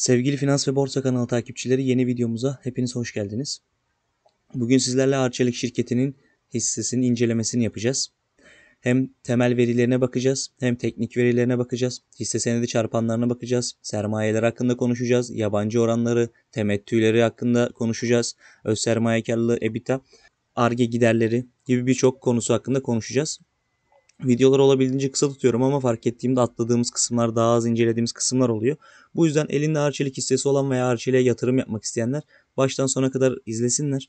Sevgili Finans ve Borsa kanalı takipçileri yeni videomuza hepiniz hoş geldiniz. Bugün sizlerle Arçelik şirketinin hissesinin incelemesini yapacağız. Hem temel verilerine bakacağız, hem teknik verilerine bakacağız, hisse senedi çarpanlarına bakacağız, sermayeler hakkında konuşacağız, yabancı oranları, temettüleri hakkında konuşacağız, öz sermaye karlılığı, EBITDA, ARGE giderleri gibi birçok konusu hakkında konuşacağız. Videoları olabildiğince kısa tutuyorum ama fark ettiğimde atladığımız kısımlar daha az incelediğimiz kısımlar oluyor. Bu yüzden elinde arçelik hissesi olan veya arçeliğe yatırım yapmak isteyenler baştan sona kadar izlesinler.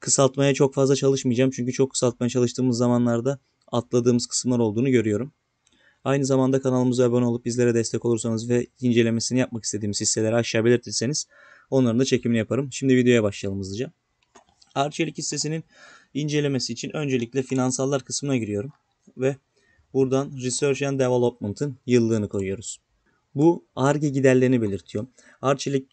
Kısaltmaya çok fazla çalışmayacağım çünkü çok kısaltmaya çalıştığımız zamanlarda atladığımız kısımlar olduğunu görüyorum. Aynı zamanda kanalımıza abone olup bizlere destek olursanız ve incelemesini yapmak istediğimiz hisseleri aşağı belirtirseniz onların da çekimini yaparım. Şimdi videoya başlayalım hızlıca. Arçelik hissesinin incelemesi için öncelikle finansallar kısmına giriyorum ve buradan Research and Development'ın yıllığını koyuyoruz. Bu ARGE giderlerini belirtiyor. Arçelik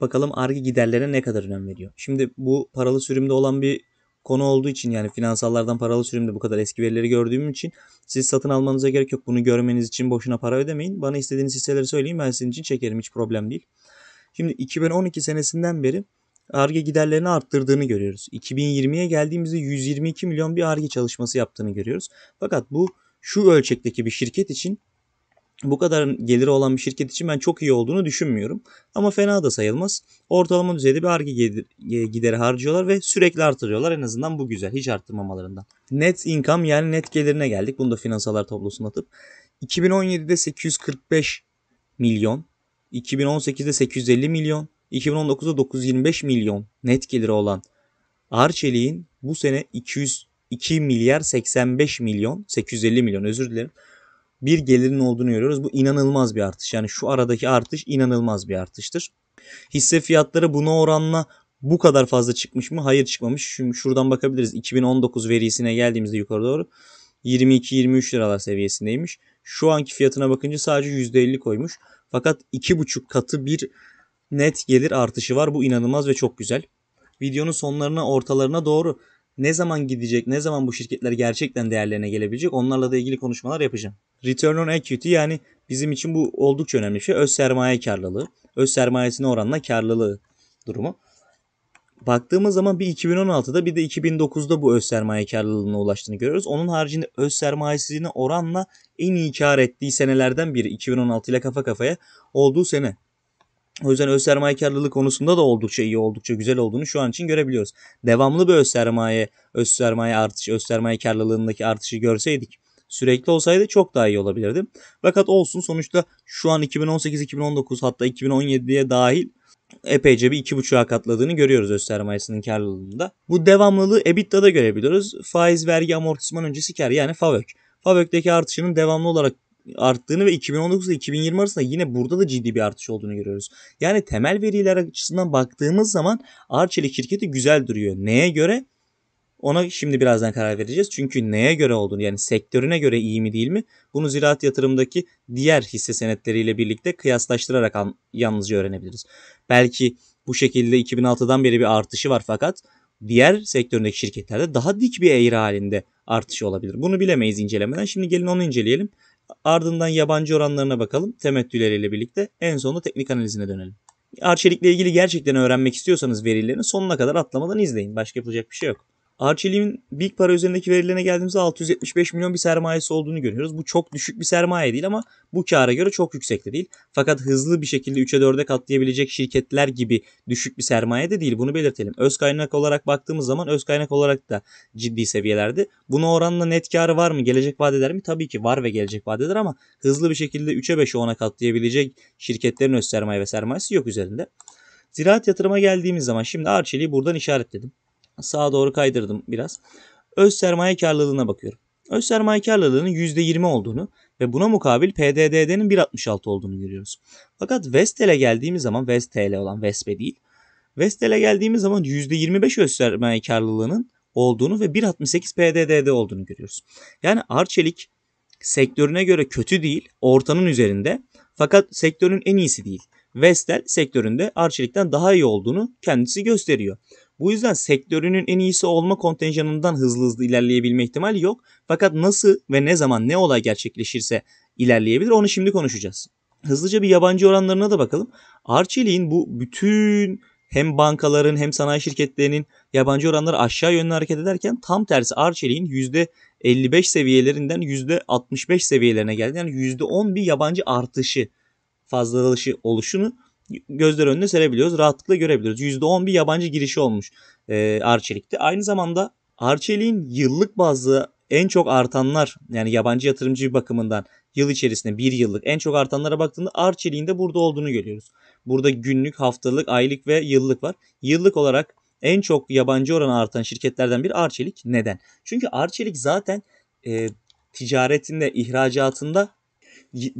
bakalım ARGE giderlerine ne kadar önem veriyor. Şimdi bu paralı sürümde olan bir konu olduğu için yani finansallardan paralı sürümde bu kadar eski verileri gördüğüm için siz satın almanıza gerek yok. Bunu görmeniz için boşuna para ödemeyin. Bana istediğiniz hisseleri söyleyin ben sizin için çekerim hiç problem değil. Şimdi 2012 senesinden beri ARGE giderlerini arttırdığını görüyoruz. 2020'ye geldiğimizde 122 milyon bir ARGE çalışması yaptığını görüyoruz. Fakat bu şu ölçekteki bir şirket için bu kadar geliri olan bir şirket için ben çok iyi olduğunu düşünmüyorum. Ama fena da sayılmaz. Ortalama düzeyde bir arge e e, gideri harcıyorlar ve sürekli artırıyorlar. En azından bu güzel. Hiç arttırmamalarından. Net income yani net gelirine geldik. Bunu da finansalar tablosuna atıp. 2017'de 845 milyon. 2018'de 850 milyon. 2019'da 925 milyon net geliri olan Arçelik'in bu sene 200 2 milyar 85 milyon 850 milyon özür dilerim bir gelirin olduğunu görüyoruz. Bu inanılmaz bir artış. Yani şu aradaki artış inanılmaz bir artıştır. Hisse fiyatları buna oranla bu kadar fazla çıkmış mı? Hayır çıkmamış. Şimdi şuradan bakabiliriz. 2019 verisine geldiğimizde yukarı doğru 22-23 liralar seviyesindeymiş. Şu anki fiyatına bakınca sadece %50 koymuş. Fakat 2,5 katı bir net gelir artışı var. Bu inanılmaz ve çok güzel. Videonun sonlarına ortalarına doğru ne zaman gidecek, ne zaman bu şirketler gerçekten değerlerine gelebilecek onlarla da ilgili konuşmalar yapacağım. Return on equity yani bizim için bu oldukça önemli bir şey. Öz sermaye karlılığı, öz sermayesine oranla karlılığı durumu. Baktığımız zaman bir 2016'da bir de 2009'da bu öz sermaye karlılığına ulaştığını görüyoruz. Onun haricinde öz sermayesine oranla en iyi kar ettiği senelerden biri 2016 ile kafa kafaya olduğu sene. O yüzden öz sermaye karlılığı konusunda da oldukça iyi, oldukça güzel olduğunu şu an için görebiliyoruz. Devamlı bir öz sermaye, öz sermaye artışı, öz sermaye karlılığındaki artışı görseydik sürekli olsaydı çok daha iyi olabilirdi. Fakat olsun sonuçta şu an 2018-2019 hatta 2017'ye dahil epeyce bir 2.5'a katladığını görüyoruz öz sermayesinin karlılığında. Bu devamlılığı EBITDA'da görebiliyoruz. Faiz, vergi, amortisman öncesi kar yani FAVÖK. FAVÖK'teki artışının devamlı olarak arttığını ve 2019 ile 2020 arasında yine burada da ciddi bir artış olduğunu görüyoruz. Yani temel veriler açısından baktığımız zaman Arçelik şirketi güzel duruyor. Neye göre? Ona şimdi birazdan karar vereceğiz. Çünkü neye göre olduğunu yani sektörüne göre iyi mi değil mi? Bunu ziraat yatırımdaki diğer hisse senetleriyle birlikte kıyaslaştırarak yalnızca öğrenebiliriz. Belki bu şekilde 2006'dan beri bir artışı var fakat diğer sektöründeki şirketlerde daha dik bir eğri halinde artışı olabilir. Bunu bilemeyiz incelemeden. Şimdi gelin onu inceleyelim. Ardından yabancı oranlarına bakalım temettüleriyle birlikte. En sonunda teknik analizine dönelim. Arçelikle ilgili gerçekten öğrenmek istiyorsanız verilerini sonuna kadar atlamadan izleyin. Başka yapılacak bir şey yok. Arçelik'in Big Para üzerindeki verilerine geldiğimizde 675 milyon bir sermayesi olduğunu görüyoruz. Bu çok düşük bir sermaye değil ama bu kâra göre çok yüksek de değil. Fakat hızlı bir şekilde 3'e 4'e katlayabilecek şirketler gibi düşük bir sermaye de değil. Bunu belirtelim. Öz kaynak olarak baktığımız zaman öz kaynak olarak da ciddi seviyelerde. Buna oranla net karı var mı? Gelecek vadeler mi? Tabii ki var ve gelecek vadeler ama hızlı bir şekilde 3'e 5'e 10'a katlayabilecek şirketlerin öz sermaye ve sermayesi yok üzerinde. Ziraat yatırıma geldiğimiz zaman şimdi Arçelik'i buradan işaretledim sağa doğru kaydırdım biraz. Öz sermaye karlılığına bakıyorum. Öz sermaye karlılığının %20 olduğunu ve buna mukabil PDDD'nin 1.66 olduğunu görüyoruz. Fakat Vestel'e geldiğimiz zaman Vestel olan Vespe değil. Vestel'e geldiğimiz zaman %25 öz sermaye karlılığının olduğunu ve 1.68 PDDD olduğunu görüyoruz. Yani Arçelik sektörüne göre kötü değil, ortanın üzerinde fakat sektörün en iyisi değil. Vestel sektöründe Arçelik'ten daha iyi olduğunu kendisi gösteriyor. Bu yüzden sektörünün en iyisi olma kontenjanından hızlı hızlı ilerleyebilme ihtimali yok. Fakat nasıl ve ne zaman ne olay gerçekleşirse ilerleyebilir onu şimdi konuşacağız. Hızlıca bir yabancı oranlarına da bakalım. Arçelik'in bu bütün hem bankaların hem sanayi şirketlerinin yabancı oranları aşağı yönlü hareket ederken tam tersi Arçelik'in %55 seviyelerinden %65 seviyelerine geldi. Yani %10 bir yabancı artışı fazlalışı oluşunu gözler önüne serebiliyoruz. Rahatlıkla görebiliyoruz. %10 bir yabancı girişi olmuş e, Arçelik'te. Aynı zamanda Arçelik'in yıllık bazlı en çok artanlar yani yabancı yatırımcı bakımından yıl içerisinde bir yıllık en çok artanlara baktığında Arçelik'in de burada olduğunu görüyoruz. Burada günlük, haftalık, aylık ve yıllık var. Yıllık olarak en çok yabancı oranı artan şirketlerden bir Arçelik. Neden? Çünkü Arçelik zaten e, ticaretinde, ihracatında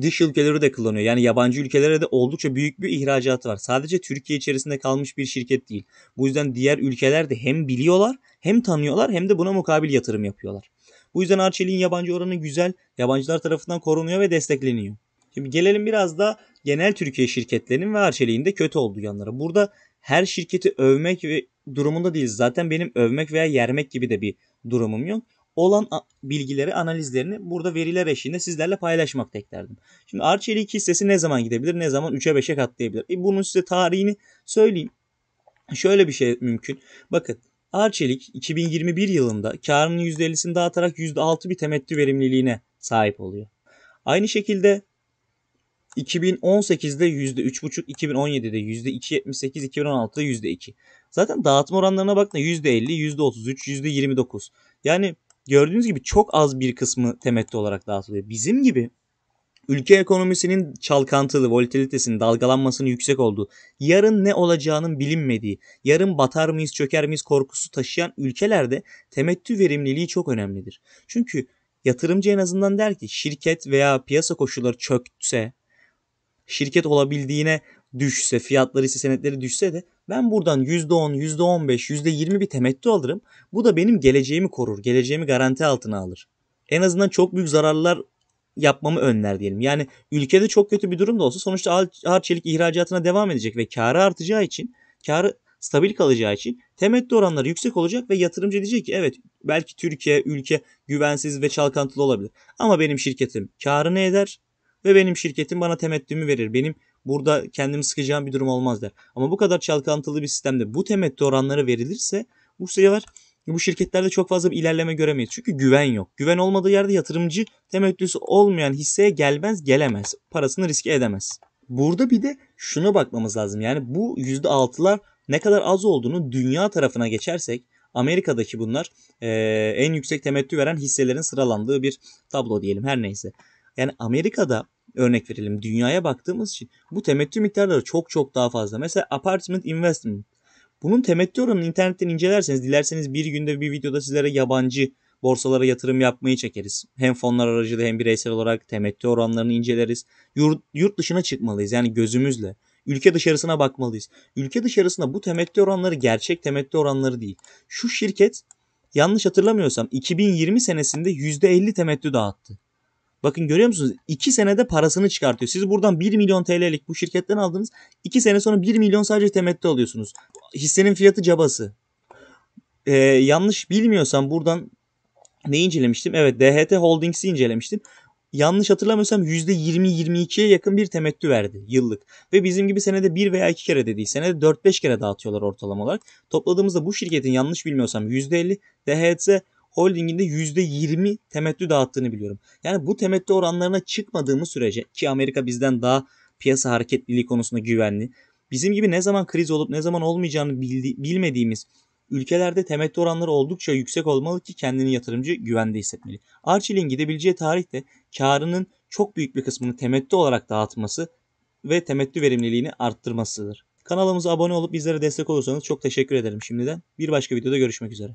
dış ülkeleri de kullanıyor. Yani yabancı ülkelere de oldukça büyük bir ihracatı var. Sadece Türkiye içerisinde kalmış bir şirket değil. Bu yüzden diğer ülkeler de hem biliyorlar hem tanıyorlar hem de buna mukabil yatırım yapıyorlar. Bu yüzden Arçelik'in yabancı oranı güzel, yabancılar tarafından korunuyor ve destekleniyor. Şimdi gelelim biraz da genel Türkiye şirketlerinin ve Arçelik'in de kötü olduğu yanlara. Burada her şirketi övmek ve durumunda değil. Zaten benim övmek veya yermek gibi de bir durumum yok olan bilgileri, analizlerini burada veriler eşliğinde sizlerle paylaşmak teklerdim. Şimdi Arçelik 2 hissesi ne zaman gidebilir, ne zaman 3'e 5'e katlayabilir? E bunun size tarihini söyleyeyim. Şöyle bir şey mümkün. Bakın Arçelik 2021 yılında karının %50'sini dağıtarak %6 bir temettü verimliliğine sahip oluyor. Aynı şekilde 2018'de %3,5, 2017'de %2,78, 2016'da %2. Zaten dağıtma oranlarına bakın %50, %33, %29. Yani gördüğünüz gibi çok az bir kısmı temettü olarak dağıtılıyor. Bizim gibi ülke ekonomisinin çalkantılı, volatilitesinin, dalgalanmasının yüksek olduğu, yarın ne olacağının bilinmediği, yarın batar mıyız, çöker miyiz korkusu taşıyan ülkelerde temettü verimliliği çok önemlidir. Çünkü yatırımcı en azından der ki şirket veya piyasa koşulları çökse, şirket olabildiğine düşse, fiyatları ise senetleri düşse de ben buradan %10, %15, %20 bir temettü alırım. Bu da benim geleceğimi korur. Geleceğimi garanti altına alır. En azından çok büyük zararlar yapmamı önler diyelim. Yani ülkede çok kötü bir durum da olsa sonuçta ağır çelik ihracatına devam edecek ve karı artacağı için, karı stabil kalacağı için temettü oranları yüksek olacak ve yatırımcı diyecek ki evet belki Türkiye ülke güvensiz ve çalkantılı olabilir. Ama benim şirketim karını eder ve benim şirketim bana temettümü verir. Benim burada kendimi sıkacağım bir durum olmaz der. Ama bu kadar çalkantılı bir sistemde bu temettü oranları verilirse bu sefer bu şirketlerde çok fazla bir ilerleme göremeyiz. Çünkü güven yok. Güven olmadığı yerde yatırımcı temettüsü olmayan hisseye gelmez gelemez. Parasını riske edemez. Burada bir de şuna bakmamız lazım. Yani bu %6'lar ne kadar az olduğunu dünya tarafına geçersek Amerika'daki bunlar e, en yüksek temettü veren hisselerin sıralandığı bir tablo diyelim her neyse. Yani Amerika'da örnek verelim dünyaya baktığımız için bu temettü miktarları çok çok daha fazla. Mesela apartment investment. Bunun temettü oranını internetten incelerseniz dilerseniz bir günde bir videoda sizlere yabancı borsalara yatırım yapmayı çekeriz. Hem fonlar aracılığıyla hem bireysel olarak temettü oranlarını inceleriz. Yurt, yurt dışına çıkmalıyız yani gözümüzle. Ülke dışarısına bakmalıyız. Ülke dışarısında bu temettü oranları gerçek temettü oranları değil. Şu şirket yanlış hatırlamıyorsam 2020 senesinde %50 temettü dağıttı. Bakın görüyor musunuz? 2 senede parasını çıkartıyor. Siz buradan 1 milyon TL'lik bu şirketten aldınız. 2 sene sonra 1 milyon sadece temettü alıyorsunuz. Hissenin fiyatı cabası. Ee, yanlış bilmiyorsam buradan ne incelemiştim? Evet DHT Holdings'i incelemiştim. Yanlış hatırlamıyorsam %20-22'ye yakın bir temettü verdi yıllık. Ve bizim gibi senede 1 veya 2 kere dediği senede 4-5 kere dağıtıyorlar ortalama olarak. Topladığımızda bu şirketin yanlış bilmiyorsam %50 DHT holdinginde %20 temettü dağıttığını biliyorum. Yani bu temettü oranlarına çıkmadığımız sürece ki Amerika bizden daha piyasa hareketliliği konusunda güvenli. Bizim gibi ne zaman kriz olup ne zaman olmayacağını bildi, bilmediğimiz ülkelerde temettü oranları oldukça yüksek olmalı ki kendini yatırımcı güvende hissetmeli. Arçelik'in gidebileceği tarihte karının çok büyük bir kısmını temettü olarak dağıtması ve temettü verimliliğini arttırmasıdır. Kanalımıza abone olup bizlere destek olursanız çok teşekkür ederim şimdiden. Bir başka videoda görüşmek üzere.